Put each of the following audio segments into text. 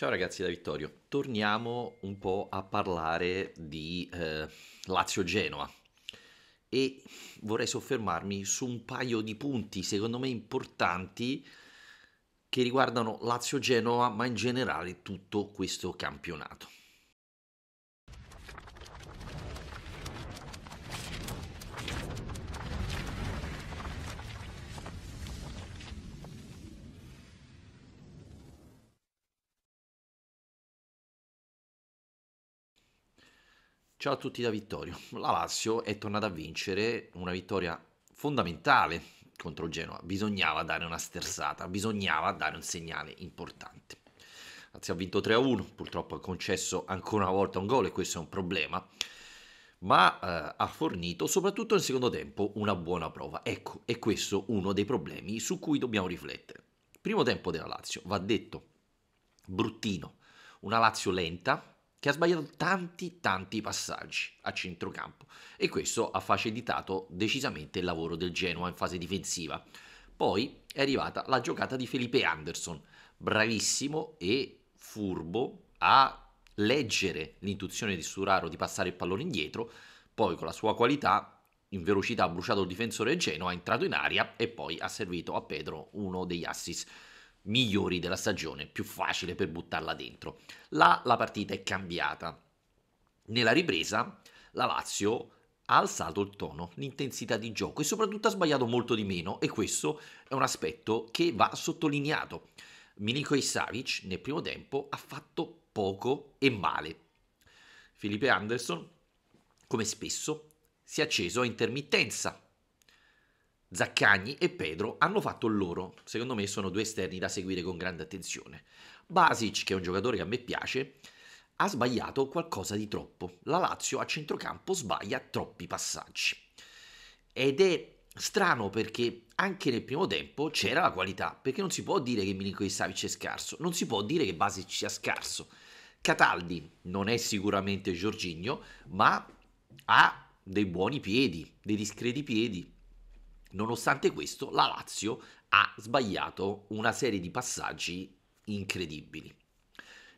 Ciao ragazzi da Vittorio, torniamo un po' a parlare di eh, Lazio-Genoa e vorrei soffermarmi su un paio di punti secondo me importanti che riguardano Lazio-Genoa ma in generale tutto questo campionato. Ciao a tutti da Vittorio. La Lazio è tornata a vincere una vittoria fondamentale contro il Genoa. Bisognava dare una sterzata, bisognava dare un segnale importante. La Lazio ha vinto 3-1, purtroppo ha concesso ancora una volta un gol e questo è un problema, ma eh, ha fornito soprattutto nel secondo tempo una buona prova. Ecco, è questo uno dei problemi su cui dobbiamo riflettere. Primo tempo della Lazio, va detto, bruttino, una Lazio lenta, che ha sbagliato tanti tanti passaggi a centrocampo e questo ha facilitato decisamente il lavoro del Genoa in fase difensiva. Poi è arrivata la giocata di Felipe Anderson, bravissimo e furbo a leggere l'intuizione di Sturaro di passare il pallone indietro, poi con la sua qualità in velocità ha bruciato il difensore Genoa, è entrato in aria e poi ha servito a Pedro uno degli assist migliori della stagione, più facile per buttarla dentro. Là la partita è cambiata. Nella ripresa la Lazio ha alzato il tono, l'intensità di gioco e soprattutto ha sbagliato molto di meno e questo è un aspetto che va sottolineato. Milinko Savic nel primo tempo ha fatto poco e male. Felipe Anderson, come spesso, si è acceso a intermittenza, Zaccagni e Pedro hanno fatto il loro. Secondo me sono due esterni da seguire con grande attenzione. Basic, che è un giocatore che a me piace, ha sbagliato qualcosa di troppo. La Lazio a centrocampo sbaglia troppi passaggi. Ed è strano perché anche nel primo tempo c'era la qualità, perché non si può dire che Milinkovic Savic è scarso, non si può dire che Basic sia scarso. Cataldi non è sicuramente Giorgigno, ma ha dei buoni piedi, dei discreti piedi Nonostante questo, la Lazio ha sbagliato una serie di passaggi incredibili.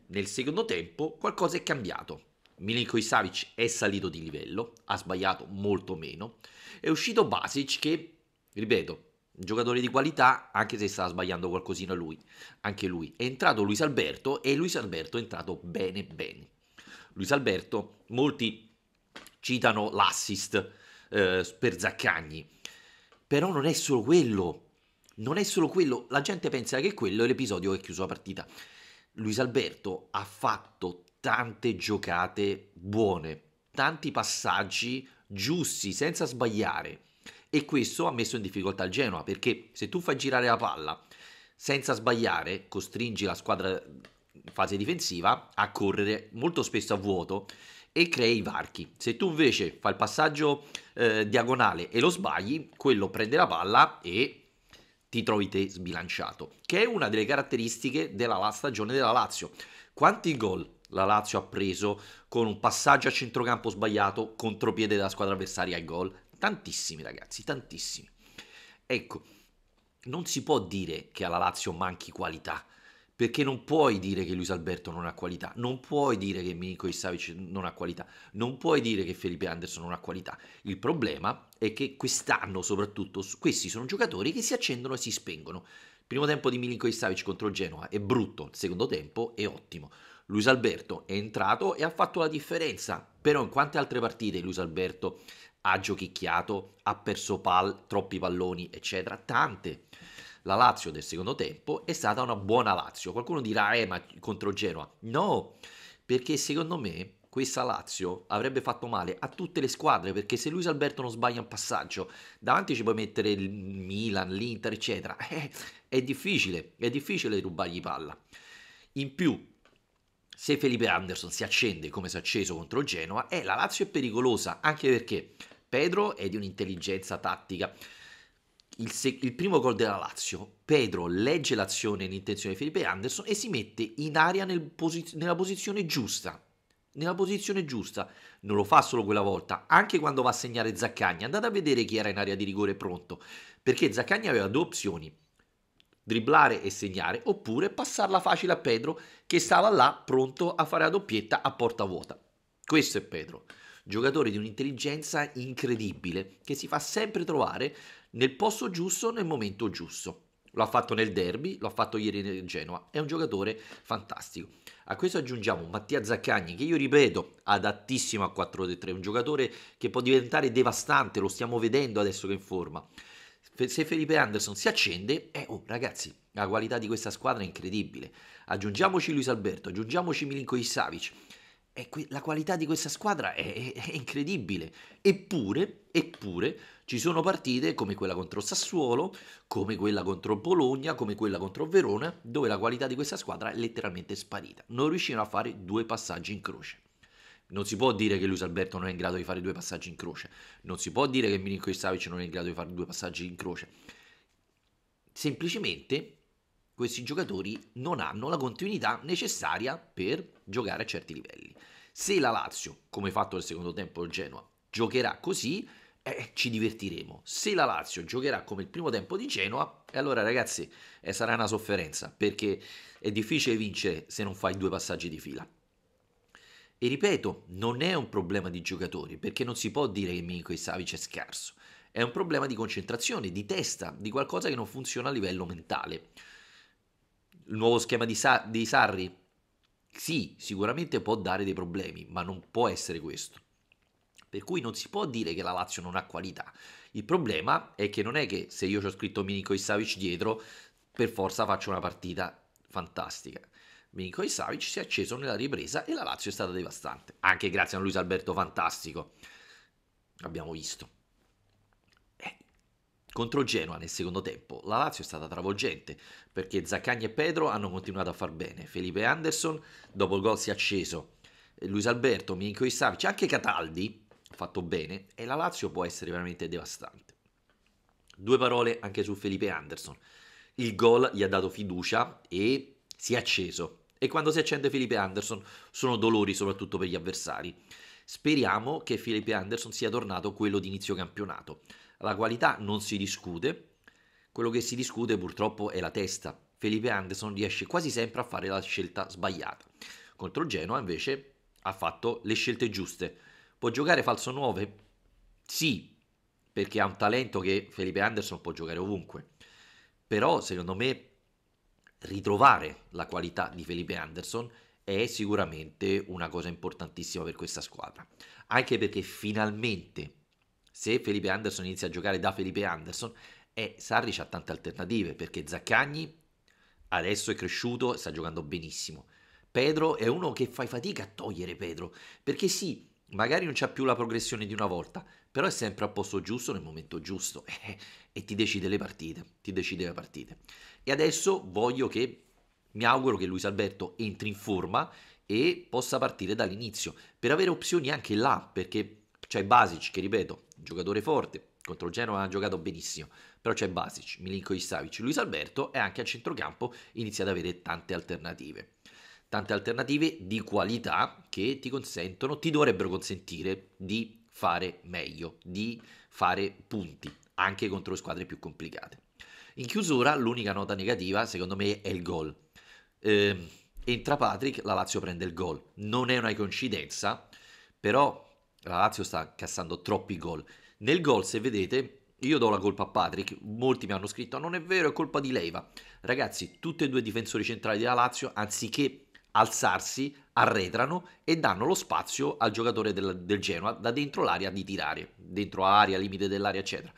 Nel secondo tempo qualcosa è cambiato. Milinko Savic è salito di livello, ha sbagliato molto meno. È uscito Basic che, ripeto, giocatore di qualità, anche se stava sbagliando qualcosina lui, anche lui. È entrato Luis Alberto e Luis Alberto è entrato bene bene. Luis Alberto, molti citano l'assist eh, per Zaccagni però non è solo quello. Non è solo quello. La gente pensa che quello è l'episodio che ha chiuso la partita. Luis Alberto ha fatto tante giocate buone, tanti passaggi giusti, senza sbagliare. E questo ha messo in difficoltà il Genoa, perché se tu fai girare la palla senza sbagliare, costringi la squadra fase difensiva a correre molto spesso a vuoto e crei i varchi. Se tu invece fai il passaggio eh, diagonale e lo sbagli, quello prende la palla e ti trovi te sbilanciato, che è una delle caratteristiche della stagione della Lazio. Quanti gol la Lazio ha preso con un passaggio a centrocampo sbagliato, contropiede della squadra avversaria e gol? Tantissimi ragazzi, tantissimi. Ecco, non si può dire che alla Lazio manchi qualità, perché non puoi dire che Luis Alberto non ha qualità, non puoi dire che Milinko Savic non ha qualità, non puoi dire che Felipe Anderson non ha qualità. Il problema è che quest'anno soprattutto questi sono giocatori che si accendono e si spengono. Il primo tempo di Milinko Savic contro il Genoa è brutto, il secondo tempo è ottimo. Luis Alberto è entrato e ha fatto la differenza, però in quante altre partite Luis Alberto ha giochicchiato, ha perso pal, troppi palloni, eccetera, tante la Lazio del secondo tempo è stata una buona Lazio. Qualcuno dirà, eh, ma contro Genoa. No, perché secondo me questa Lazio avrebbe fatto male a tutte le squadre, perché se Luis Alberto non sbaglia un passaggio, davanti ci puoi mettere il Milan, l'Inter, eccetera. Eh, è difficile, è difficile rubargli palla. In più, se Felipe Anderson si accende come si è acceso contro Genoa, eh, la Lazio è pericolosa, anche perché Pedro è di un'intelligenza tattica il, sec- il, primo gol della Lazio, Pedro legge l'azione in intenzione di Felipe Anderson e si mette in aria nel posiz- nella posizione giusta. Nella posizione giusta, non lo fa solo quella volta, anche quando va a segnare Zaccagni. Andate a vedere chi era in area di rigore pronto, perché Zaccagni aveva due opzioni: dribblare e segnare, oppure passarla facile a Pedro che stava là pronto a fare la doppietta a porta vuota. Questo è Pedro giocatore di un'intelligenza incredibile che si fa sempre trovare nel posto giusto nel momento giusto. Lo ha fatto nel derby, lo ha fatto ieri nel Genoa, è un giocatore fantastico. A questo aggiungiamo Mattia Zaccagni, che io ripeto, adattissimo a 4-3, un giocatore che può diventare devastante, lo stiamo vedendo adesso che è in forma. Se Felipe Anderson si accende, eh, oh, ragazzi, la qualità di questa squadra è incredibile. Aggiungiamoci Luis Alberto, aggiungiamoci Milinkovic Savic qui, la qualità di questa squadra è, è, è incredibile. Eppure, eppure, ci sono partite come quella contro Sassuolo, come quella contro Bologna, come quella contro Verona, dove la qualità di questa squadra è letteralmente sparita. Non riuscirono a fare due passaggi in croce. Non si può dire che Luis Alberto non è in grado di fare due passaggi in croce. Non si può dire che Milinkovic Savic non è in grado di fare due passaggi in croce. Semplicemente questi giocatori non hanno la continuità necessaria per giocare a certi livelli. Se la Lazio, come fatto nel secondo tempo il Genoa, giocherà così, eh, ci divertiremo. Se la Lazio giocherà come il primo tempo di Genoa, e eh, allora ragazzi eh, sarà una sofferenza, perché è difficile vincere se non fai due passaggi di fila. E ripeto, non è un problema di giocatori, perché non si può dire che Minko Savic è scarso. È un problema di concentrazione, di testa, di qualcosa che non funziona a livello mentale il nuovo schema di, Sa- di Sarri, sì, sicuramente può dare dei problemi, ma non può essere questo. Per cui non si può dire che la Lazio non ha qualità. Il problema è che non è che se io ci ho scritto Milinko Savic dietro, per forza faccio una partita fantastica. Milinko Savic si è acceso nella ripresa e la Lazio è stata devastante. Anche grazie a Luis Alberto fantastico. Abbiamo visto. Contro Genoa nel secondo tempo la Lazio è stata travolgente perché Zaccagni e Pedro hanno continuato a far bene. Felipe Anderson dopo il gol si è acceso. Luis Alberto, Minko Isavic, anche Cataldi ha fatto bene e la Lazio può essere veramente devastante. Due parole anche su Felipe Anderson. Il gol gli ha dato fiducia e si è acceso. E quando si accende Felipe Anderson sono dolori soprattutto per gli avversari. Speriamo che Felipe Anderson sia tornato quello di inizio campionato. La qualità non si discute, quello che si discute purtroppo è la testa. Felipe Anderson riesce quasi sempre a fare la scelta sbagliata. Contro Genoa invece ha fatto le scelte giuste. Può giocare falso 9? Sì, perché ha un talento che Felipe Anderson può giocare ovunque. Però secondo me ritrovare la qualità di Felipe Anderson è sicuramente una cosa importantissima per questa squadra. Anche perché finalmente se Felipe Anderson inizia a giocare da Felipe Anderson, e eh, Sarri ha tante alternative perché Zaccagni adesso è cresciuto e sta giocando benissimo. Pedro è uno che fai fatica a togliere Pedro, perché sì, magari non c'ha più la progressione di una volta, però è sempre al posto giusto nel momento giusto e, e ti decide le partite, ti decide le partite. E adesso voglio che mi auguro che Luis Alberto entri in forma e possa partire dall'inizio per avere opzioni anche là, perché c'è Basic che ripeto giocatore forte, contro il Genoa ha giocato benissimo, però c'è Basic, Milinko Savic, Luis Alberto e anche a centrocampo inizia ad avere tante alternative. Tante alternative di qualità che ti consentono, ti dovrebbero consentire di fare meglio, di fare punti anche contro squadre più complicate. In chiusura, l'unica nota negativa, secondo me, è il gol. Eh, entra Patrick, la Lazio prende il gol. Non è una coincidenza, però la Lazio sta cassando troppi gol. Nel gol, se vedete, io do la colpa a Patrick, molti mi hanno scritto non è vero, è colpa di Leiva. Ragazzi, tutti e due i difensori centrali della Lazio, anziché alzarsi, arretrano e danno lo spazio al giocatore del, del Genoa da dentro l'area di tirare, dentro area, limite dell'area, eccetera.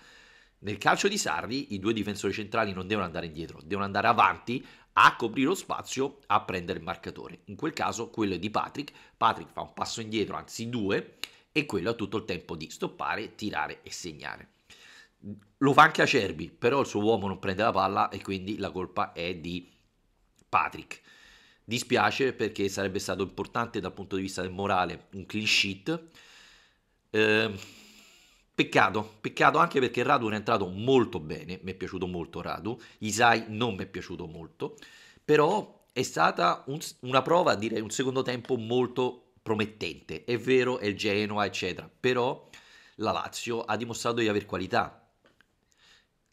Nel calcio di Sarri i due difensori centrali non devono andare indietro, devono andare avanti a coprire lo spazio, a prendere il marcatore. In quel caso quello è di Patrick, Patrick fa un passo indietro, anzi due, e quello ha tutto il tempo di stoppare, tirare e segnare. Lo fa anche Acerbi, però il suo uomo non prende la palla e quindi la colpa è di Patrick. Dispiace perché sarebbe stato importante dal punto di vista del morale un clean sheet. Eh, peccato, peccato anche perché Radu è entrato molto bene, mi è piaciuto molto Radu, Isai non mi è piaciuto molto, però è stata un, una prova, direi un secondo tempo molto promettente. È vero, è il Genoa, eccetera, però la Lazio ha dimostrato di aver qualità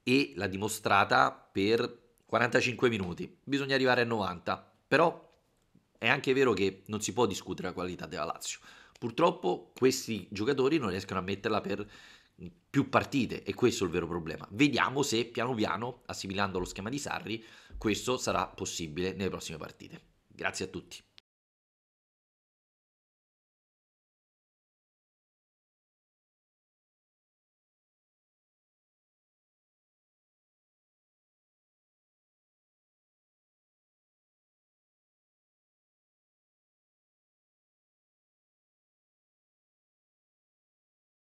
e l'ha dimostrata per 45 minuti. Bisogna arrivare a 90, però è anche vero che non si può discutere la qualità della Lazio. Purtroppo questi giocatori non riescono a metterla per più partite e questo è il vero problema. Vediamo se piano piano, assimilando lo schema di Sarri, questo sarà possibile nelle prossime partite. Grazie a tutti.